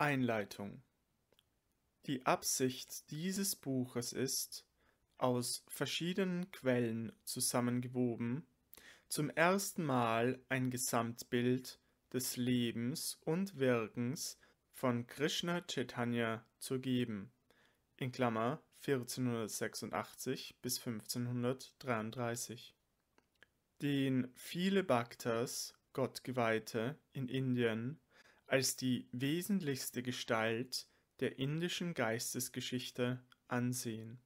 Einleitung Die Absicht dieses Buches ist, aus verschiedenen Quellen zusammengewoben, zum ersten Mal ein Gesamtbild des Lebens und Wirkens von Krishna Chaitanya zu geben, in Klammer 1486 bis 1533, den viele Bhaktas, Gottgeweihte in Indien, als die wesentlichste Gestalt der indischen Geistesgeschichte ansehen.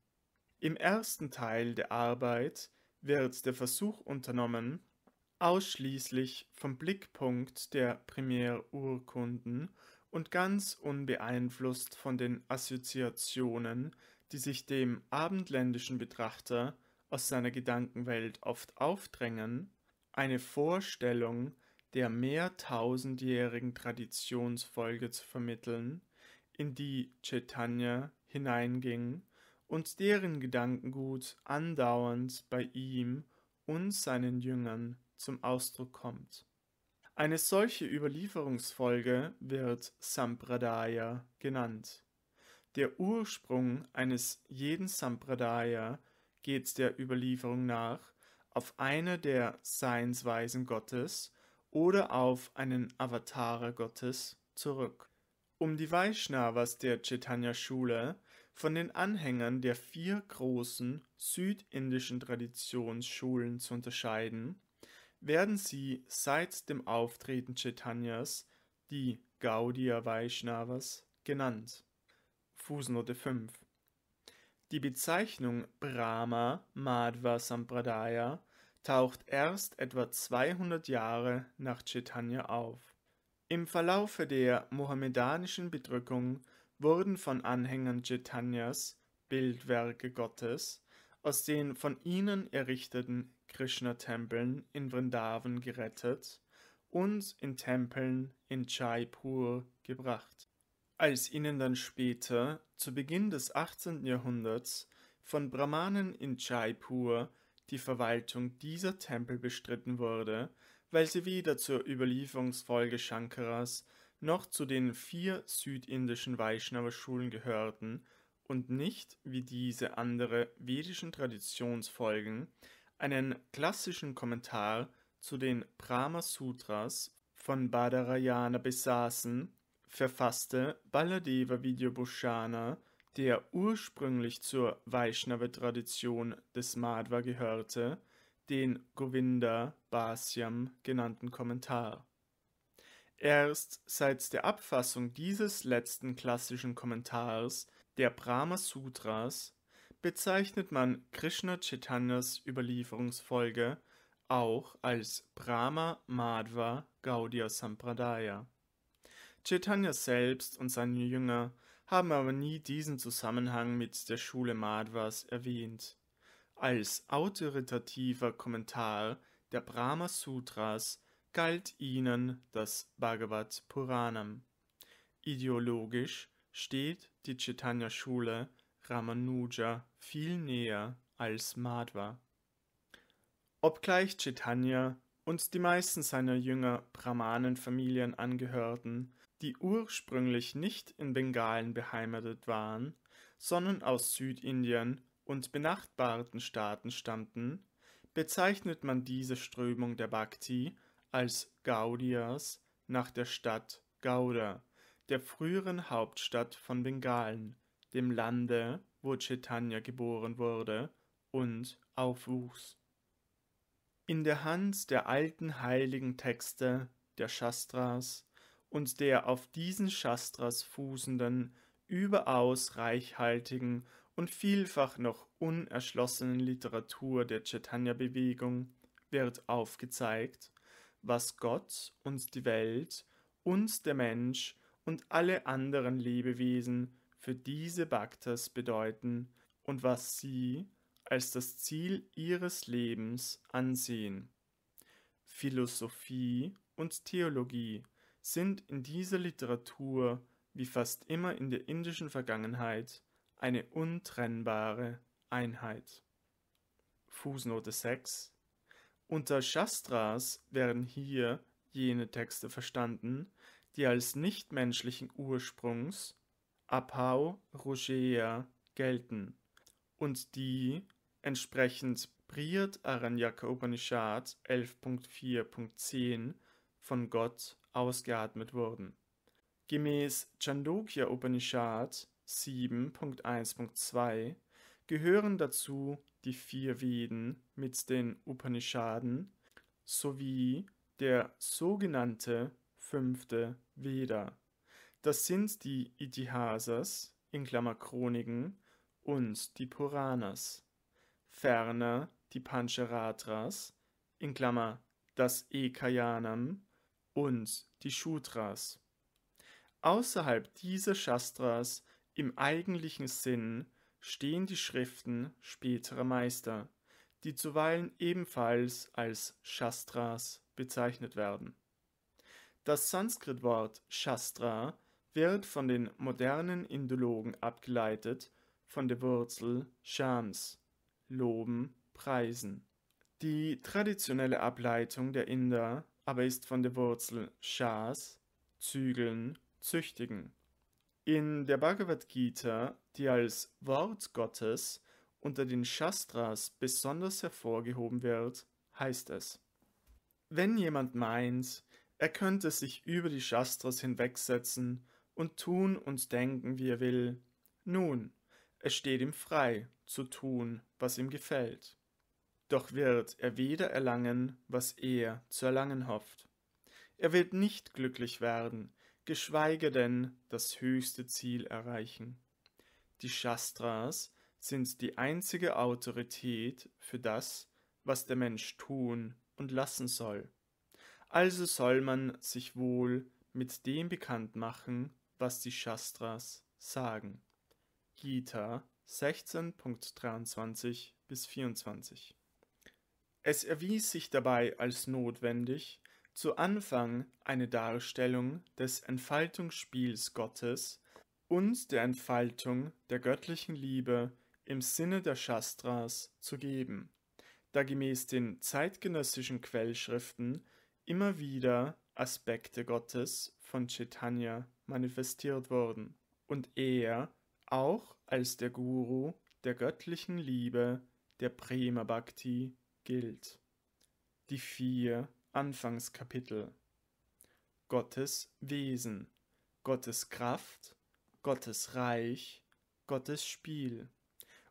Im ersten Teil der Arbeit wird der Versuch unternommen, ausschließlich vom Blickpunkt der Primärurkunden und ganz unbeeinflusst von den Assoziationen, die sich dem abendländischen Betrachter aus seiner Gedankenwelt oft aufdrängen, eine Vorstellung der mehrtausendjährigen Traditionsfolge zu vermitteln, in die Chaitanya hineinging und deren Gedankengut andauernd bei ihm und seinen Jüngern zum Ausdruck kommt. Eine solche Überlieferungsfolge wird Sampradaya genannt. Der Ursprung eines jeden Sampradaya geht der Überlieferung nach auf eine der Seinsweisen Gottes oder auf einen Avatar Gottes zurück. Um die Vaishnavas der Chaitanya-Schule von den Anhängern der vier großen südindischen Traditionsschulen zu unterscheiden, werden sie seit dem Auftreten Chaitanyas die Gaudiya Vaishnavas genannt. Fußnote 5 Die Bezeichnung Brahma Madhva Sampradaya taucht erst etwa 200 Jahre nach Chaitanya auf. Im Verlaufe der mohammedanischen Bedrückung wurden von Anhängern Chaitanyas Bildwerke Gottes aus den von ihnen errichteten Krishna-Tempeln in Vrindavan gerettet und in Tempeln in Jaipur gebracht. Als ihnen dann später, zu Beginn des 18. Jahrhunderts, von Brahmanen in Jaipur die Verwaltung dieser Tempel bestritten wurde, weil sie weder zur Überlieferungsfolge Shankaras noch zu den vier südindischen Vaishnava-Schulen gehörten und nicht, wie diese andere vedischen Traditionsfolgen, einen klassischen Kommentar zu den Brahma Sutras von Badarayana besaßen, verfasste Baladeva Vidyabhushana der ursprünglich zur Vaishnava-Tradition des Madhva gehörte, den Govinda Bhasyam genannten Kommentar. Erst seit der Abfassung dieses letzten klassischen Kommentars, der Brahma Sutras, bezeichnet man Krishna Chaitanyas Überlieferungsfolge auch als Brahma Madhva Gaudiya Sampradaya. Chaitanya selbst und seine Jünger haben aber nie diesen Zusammenhang mit der Schule Madhvas erwähnt. Als autoritativer Kommentar der Brahma Sutras galt ihnen das Bhagavad Puranam. Ideologisch steht die Chaitanya Schule Ramanuja viel näher als Madhva. Obgleich Chaitanya und die meisten seiner Jünger Brahmanenfamilien angehörten, die ursprünglich nicht in Bengalen beheimatet waren, sondern aus Südindien und benachbarten Staaten stammten, bezeichnet man diese Strömung der Bhakti als Gaudias nach der Stadt Gauda, der früheren Hauptstadt von Bengalen, dem Lande, wo Chaitanya geboren wurde und aufwuchs. In der Hand der alten heiligen Texte der Shastras und der auf diesen Shastras fußenden, überaus reichhaltigen und vielfach noch unerschlossenen Literatur der Chaitanya-Bewegung wird aufgezeigt, was Gott und die Welt und der Mensch und alle anderen Lebewesen für diese Bhaktas bedeuten und was sie als das Ziel ihres Lebens ansehen. Philosophie und Theologie sind in dieser Literatur wie fast immer in der indischen Vergangenheit eine untrennbare Einheit. Fußnote 6 Unter Shastras werden hier jene Texte verstanden, die als nichtmenschlichen Ursprungs Apau Rogeia gelten und die entsprechend Priyat Aranyaka Upanishad 11.4.10 von Gott ausgeatmet wurden. Gemäß Chandogya Upanishad 7.1.2 gehören dazu die vier Veden mit den Upanishaden sowie der sogenannte fünfte Veda. Das sind die Itihasas in Klammer Chroniken und die Puranas. Ferner die Pancharatras in Klammer das Ekayanam und die Shudras. Außerhalb dieser Shastras im eigentlichen Sinn stehen die Schriften späterer Meister, die zuweilen ebenfalls als Shastras bezeichnet werden. Das Sanskritwort Shastra wird von den modernen Indologen abgeleitet von der Wurzel Shams, loben, preisen. Die traditionelle Ableitung der Inder aber ist von der Wurzel Schas, zügeln, züchtigen. In der Bhagavad Gita, die als Wort Gottes unter den Shastras besonders hervorgehoben wird, heißt es, wenn jemand meint, er könnte sich über die Shastras hinwegsetzen und tun und denken, wie er will, nun, es steht ihm frei zu tun, was ihm gefällt doch wird er weder erlangen, was er zu erlangen hofft. Er wird nicht glücklich werden, geschweige denn das höchste Ziel erreichen. Die Shastras sind die einzige Autorität für das, was der Mensch tun und lassen soll. Also soll man sich wohl mit dem bekannt machen, was die Shastras sagen. Gita 16.23 bis 24 es erwies sich dabei als notwendig, zu Anfang eine Darstellung des Entfaltungsspiels Gottes und der Entfaltung der göttlichen Liebe im Sinne der Shastras zu geben, da gemäß den zeitgenössischen Quellschriften immer wieder Aspekte Gottes von Chaitanya manifestiert wurden und er auch als der Guru der göttlichen Liebe, der Prema Bhakti gilt. Die vier Anfangskapitel Gottes Wesen, Gottes Kraft, Gottes Reich, Gottes Spiel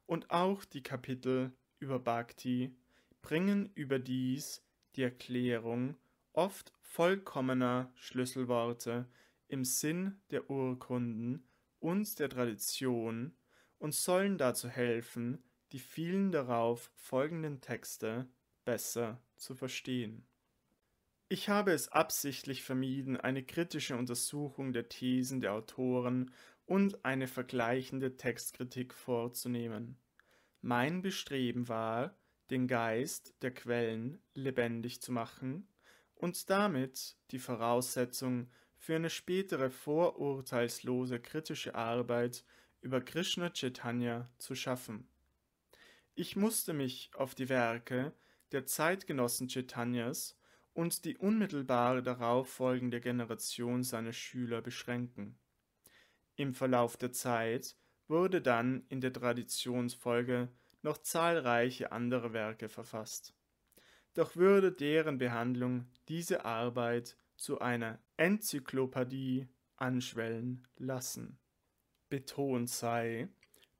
und auch die Kapitel über Bhakti bringen überdies die Erklärung oft vollkommener Schlüsselworte im Sinn der Urkunden und der Tradition und sollen dazu helfen, die vielen darauf folgenden Texte besser zu verstehen. Ich habe es absichtlich vermieden, eine kritische Untersuchung der Thesen der Autoren und eine vergleichende Textkritik vorzunehmen. Mein Bestreben war, den Geist der Quellen lebendig zu machen und damit die Voraussetzung für eine spätere vorurteilslose kritische Arbeit über Krishna Chaitanya zu schaffen. Ich musste mich auf die Werke der Zeitgenossen Chaitanyas und die unmittelbar darauf folgende Generation seiner Schüler beschränken. Im Verlauf der Zeit wurde dann in der Traditionsfolge noch zahlreiche andere Werke verfasst. Doch würde deren Behandlung diese Arbeit zu einer Enzyklopädie anschwellen lassen. Betont sei,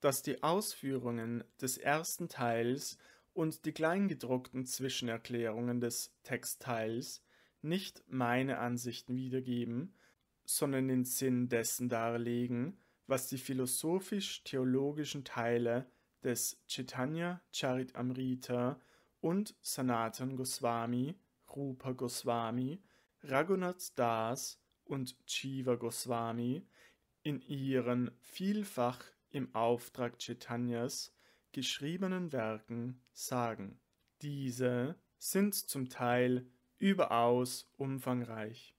dass die Ausführungen des ersten Teils und die kleingedruckten Zwischenerklärungen des Textteils nicht meine Ansichten wiedergeben, sondern den Sinn dessen darlegen, was die philosophisch-theologischen Teile des Chaitanya Charitamrita und Sanatan Goswami, Rupa Goswami, Raghunath Das und Chiva Goswami in ihren vielfach im Auftrag Chaitanyas geschriebenen Werken sagen. Diese sind zum Teil überaus umfangreich.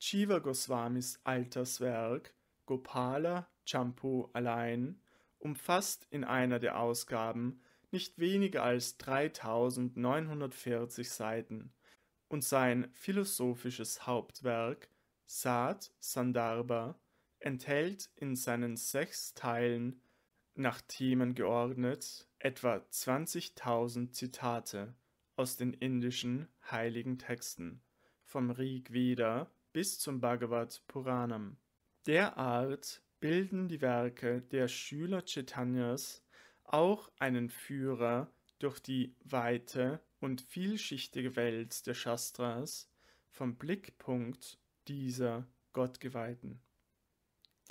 Jiva Goswamis Alterswerk Gopala Champu allein umfasst in einer der Ausgaben nicht weniger als 3940 Seiten und sein philosophisches Hauptwerk Sat Sandarbha enthält in seinen sechs Teilen, nach Themen geordnet, etwa 20.000 Zitate aus den indischen heiligen Texten, vom Rig Veda bis zum Bhagavad Puranam. Derart bilden die Werke der Schüler Chaitanyas auch einen Führer durch die weite und vielschichtige Welt der Shastras vom Blickpunkt dieser Gottgeweihten.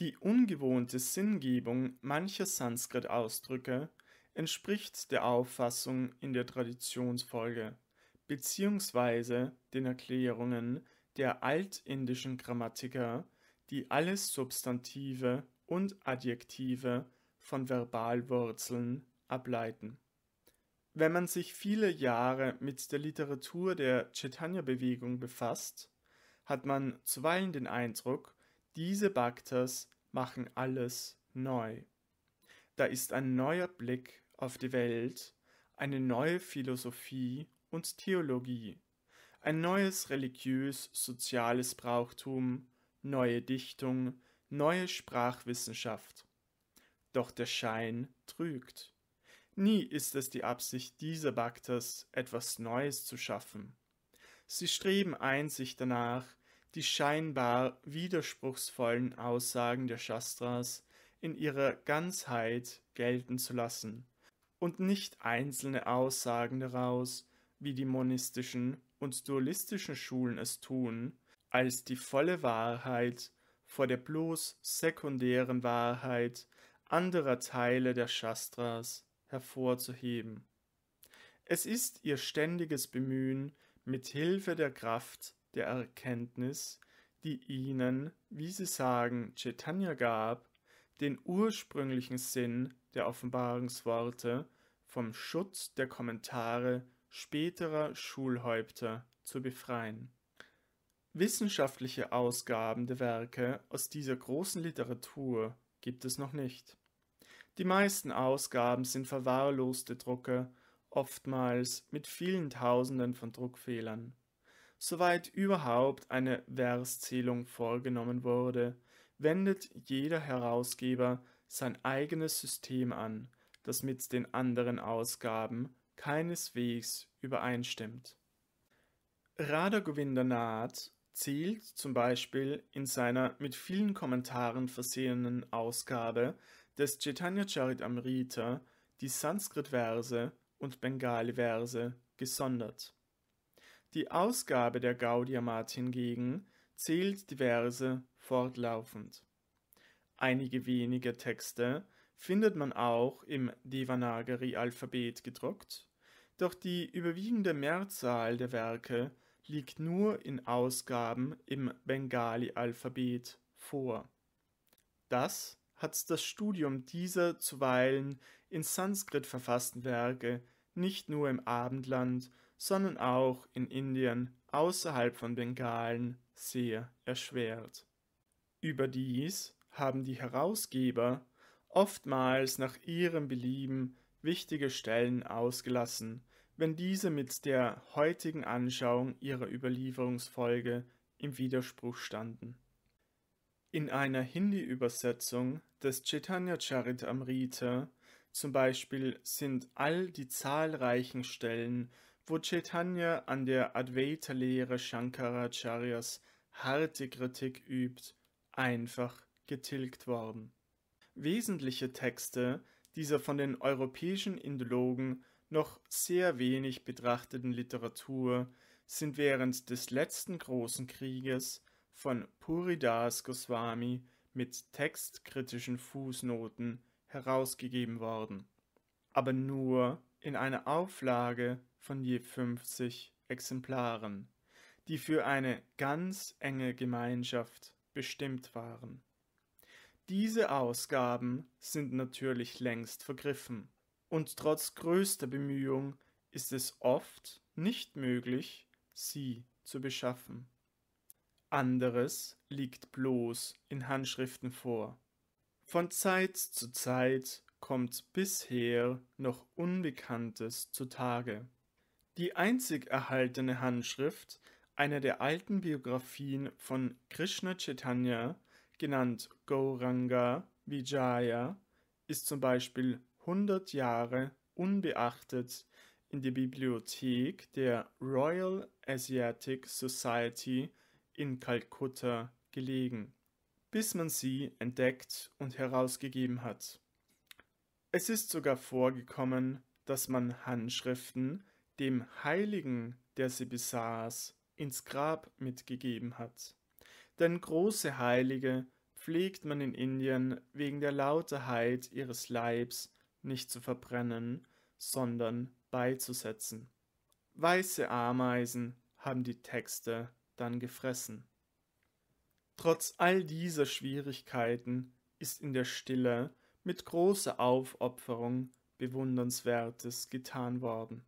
Die ungewohnte Sinngebung mancher Sanskrit-Ausdrücke entspricht der Auffassung in der Traditionsfolge bzw. den Erklärungen der altindischen Grammatiker, die alle Substantive und Adjektive von Verbalwurzeln ableiten. Wenn man sich viele Jahre mit der Literatur der Chaitanya-Bewegung befasst, hat man zuweilen den Eindruck, diese Bhaktas machen alles neu. Da ist ein neuer Blick auf die Welt, eine neue Philosophie und Theologie, ein neues religiös-soziales Brauchtum, neue Dichtung, neue Sprachwissenschaft. Doch der Schein trügt. Nie ist es die Absicht dieser Bhaktas, etwas Neues zu schaffen. Sie streben einzig danach, die scheinbar widerspruchsvollen Aussagen der Shastras in ihrer Ganzheit gelten zu lassen und nicht einzelne Aussagen daraus, wie die monistischen und dualistischen Schulen es tun, als die volle Wahrheit vor der bloß sekundären Wahrheit anderer Teile der Shastras hervorzuheben. Es ist ihr ständiges Bemühen, mit Hilfe der Kraft der Erkenntnis, die ihnen, wie sie sagen, Chaitanya gab, den ursprünglichen Sinn der Offenbarungsworte vom Schutz der Kommentare späterer Schulhäupter zu befreien. Wissenschaftliche Ausgaben der Werke aus dieser großen Literatur gibt es noch nicht. Die meisten Ausgaben sind verwahrloste Drucke, oftmals mit vielen Tausenden von Druckfehlern. Soweit überhaupt eine Verszählung vorgenommen wurde, wendet jeder Herausgeber sein eigenes System an, das mit den anderen Ausgaben keineswegs übereinstimmt. Radagowindranath zählt zum Beispiel in seiner mit vielen Kommentaren versehenen Ausgabe des Chaitanya Charitamrita die Sanskrit-Verse und Bengali-Verse gesondert. Die Ausgabe der Mat hingegen zählt die Verse fortlaufend. Einige wenige Texte findet man auch im Devanagari-Alphabet gedruckt, doch die überwiegende Mehrzahl der Werke liegt nur in Ausgaben im Bengali-Alphabet vor. Das hat das Studium dieser zuweilen in Sanskrit verfassten Werke nicht nur im Abendland, sondern auch in Indien außerhalb von Bengalen sehr erschwert. Überdies haben die Herausgeber oftmals nach ihrem Belieben wichtige Stellen ausgelassen, wenn diese mit der heutigen Anschauung ihrer Überlieferungsfolge im Widerspruch standen. In einer Hindi-Übersetzung des Chaitanya Charitamrita zum Beispiel sind all die zahlreichen Stellen wo Chaitanya an der Advaita-Lehre Shankaracharyas harte Kritik übt, einfach getilgt worden. Wesentliche Texte dieser von den europäischen Indologen noch sehr wenig betrachteten Literatur sind während des letzten großen Krieges von Puridas Goswami mit textkritischen Fußnoten herausgegeben worden, aber nur in einer Auflage von je 50 Exemplaren, die für eine ganz enge Gemeinschaft bestimmt waren. Diese Ausgaben sind natürlich längst vergriffen, und trotz größter Bemühung ist es oft nicht möglich, sie zu beschaffen. Anderes liegt bloß in Handschriften vor. Von Zeit zu Zeit kommt bisher noch Unbekanntes zutage. Die einzig erhaltene Handschrift einer der alten Biografien von Krishna Chaitanya, genannt Gauranga Vijaya, ist zum Beispiel 100 Jahre unbeachtet in der Bibliothek der Royal Asiatic Society in Kalkutta gelegen, bis man sie entdeckt und herausgegeben hat. Es ist sogar vorgekommen, dass man Handschriften dem Heiligen, der sie besaß, ins Grab mitgegeben hat. Denn große Heilige pflegt man in Indien wegen der Lauterheit ihres Leibs nicht zu verbrennen, sondern beizusetzen. Weiße Ameisen haben die Texte dann gefressen. Trotz all dieser Schwierigkeiten ist in der Stille mit großer Aufopferung Bewundernswertes getan worden.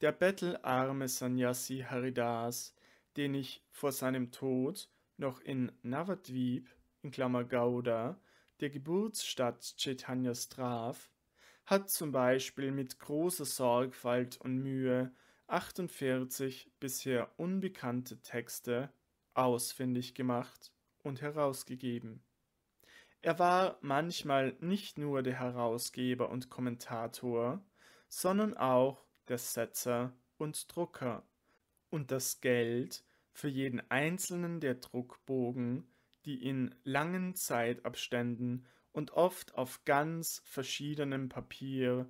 Der bettelarme Sanyasi Haridas, den ich vor seinem Tod noch in Navadvip, in Klammer Gauda, der Geburtsstadt Chaitanyas traf, hat zum Beispiel mit großer Sorgfalt und Mühe 48 bisher unbekannte Texte ausfindig gemacht und herausgegeben. Er war manchmal nicht nur der Herausgeber und Kommentator, sondern auch der Setzer und Drucker und das Geld für jeden einzelnen der Druckbogen, die in langen Zeitabständen und oft auf ganz verschiedenem Papier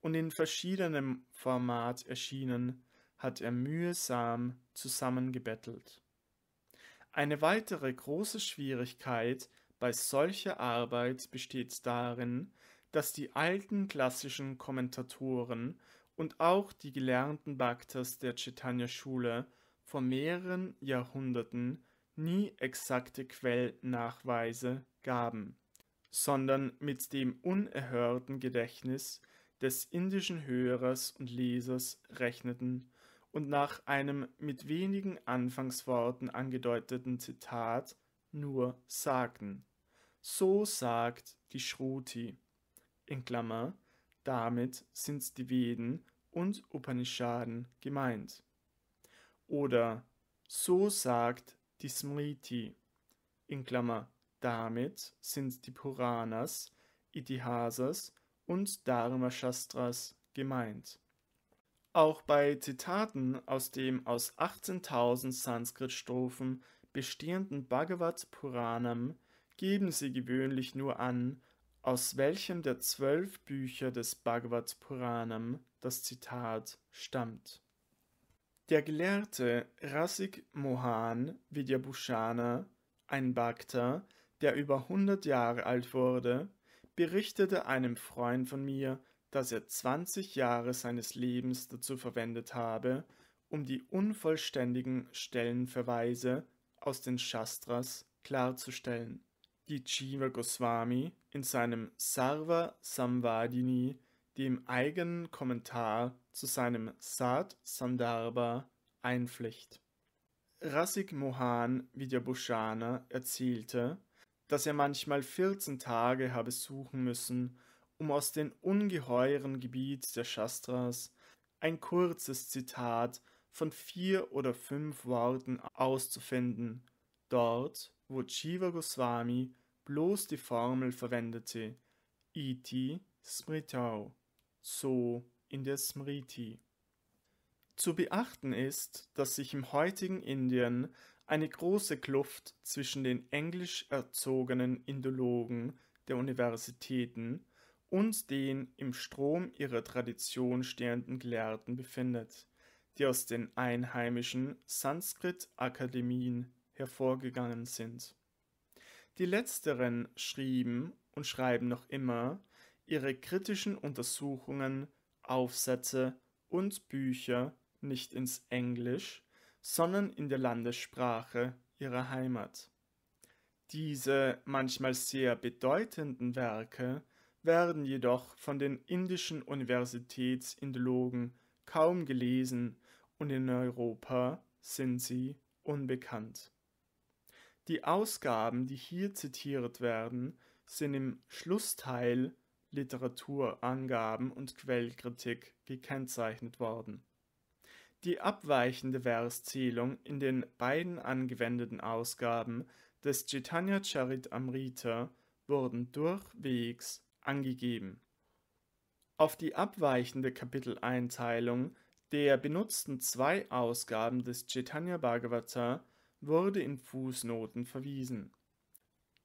und in verschiedenem Format erschienen, hat er mühsam zusammengebettelt. Eine weitere große Schwierigkeit bei solcher Arbeit besteht darin, dass die alten klassischen Kommentatoren und auch die gelernten Bhaktas der Chaitanya-Schule vor mehreren Jahrhunderten nie exakte Quellnachweise gaben, sondern mit dem unerhörten Gedächtnis des indischen Hörers und Lesers rechneten und nach einem mit wenigen Anfangsworten angedeuteten Zitat nur sagten. So sagt die Shruti. In Klammer, damit sind die Veden und Upanishaden gemeint. Oder so sagt die Smriti, in Klammer, damit sind die Puranas, Itihasas und Dharma-Shastras gemeint. Auch bei Zitaten aus dem aus 18.000 Sanskrit-Strophen bestehenden Bhagavat Puranam geben sie gewöhnlich nur an, aus welchem der zwölf Bücher des Bhagavad Puranam das Zitat stammt. Der Gelehrte Rasik Mohan Vidyabhushana, ein Bhakta, der über 100 Jahre alt wurde, berichtete einem Freund von mir, dass er 20 Jahre seines Lebens dazu verwendet habe, um die unvollständigen Stellenverweise aus den Shastras klarzustellen die Jiva Goswami in seinem Sarva Samvadini, dem eigenen Kommentar zu seinem Sat Sandarbha, einflicht. Rasik Mohan Vidyabhushana erzählte, dass er manchmal 14 Tage habe suchen müssen, um aus dem ungeheuren Gebiet der Shastras ein kurzes Zitat von vier oder fünf Worten auszufinden. Dort wo Jiva Goswami bloß die Formel verwendete Iti e Smritau, so in der Smriti. Zu beachten ist, dass sich im heutigen Indien eine große Kluft zwischen den englisch erzogenen Indologen der Universitäten und den im Strom ihrer Tradition stehenden Gelehrten befindet, die aus den einheimischen Sanskrit-Akademien hervorgegangen sind. Die letzteren schrieben und schreiben noch immer ihre kritischen Untersuchungen, Aufsätze und Bücher nicht ins Englisch, sondern in der Landessprache ihrer Heimat. Diese manchmal sehr bedeutenden Werke werden jedoch von den indischen Universitätsindologen kaum gelesen und in Europa sind sie unbekannt. Die Ausgaben, die hier zitiert werden, sind im Schlussteil Literaturangaben und Quellkritik gekennzeichnet worden. Die abweichende Verszählung in den beiden angewendeten Ausgaben des Chaitanya Charit Amrita wurden durchwegs angegeben. Auf die abweichende Kapiteleinteilung der benutzten zwei Ausgaben des Chaitanya Bhagavata wurde in Fußnoten verwiesen.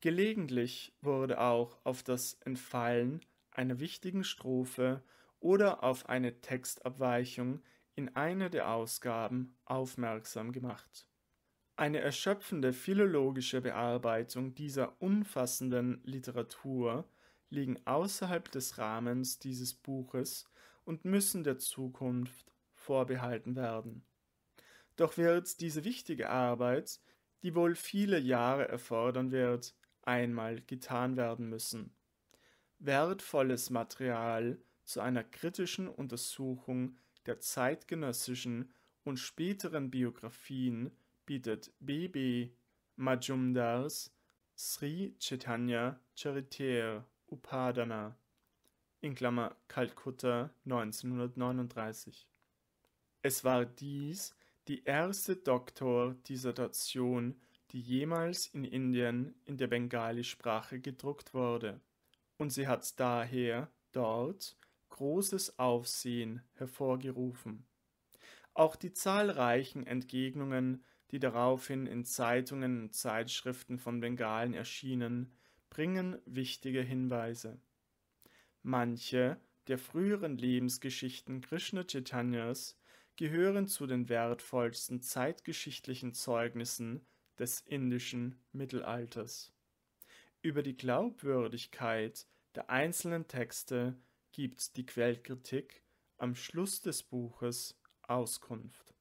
Gelegentlich wurde auch auf das Entfallen einer wichtigen Strophe oder auf eine Textabweichung in einer der Ausgaben aufmerksam gemacht. Eine erschöpfende philologische Bearbeitung dieser umfassenden Literatur liegen außerhalb des Rahmens dieses Buches und müssen der Zukunft vorbehalten werden doch wird diese wichtige Arbeit, die wohl viele Jahre erfordern wird, einmal getan werden müssen. Wertvolles Material zu einer kritischen Untersuchung der zeitgenössischen und späteren Biografien bietet B.B. Majumdars Sri Chaitanya Charitere Upadana in Klammer Kalkutta 1939. Es war dies die erste Doktor-Dissertation, die jemals in Indien in der Bengali-Sprache gedruckt wurde, und sie hat daher dort großes Aufsehen hervorgerufen. Auch die zahlreichen Entgegnungen, die daraufhin in Zeitungen und Zeitschriften von Bengalen erschienen, bringen wichtige Hinweise. Manche der früheren Lebensgeschichten Krishna Chaitanyas gehören zu den wertvollsten zeitgeschichtlichen Zeugnissen des indischen Mittelalters. Über die Glaubwürdigkeit der einzelnen Texte gibt die Quellkritik am Schluss des Buches Auskunft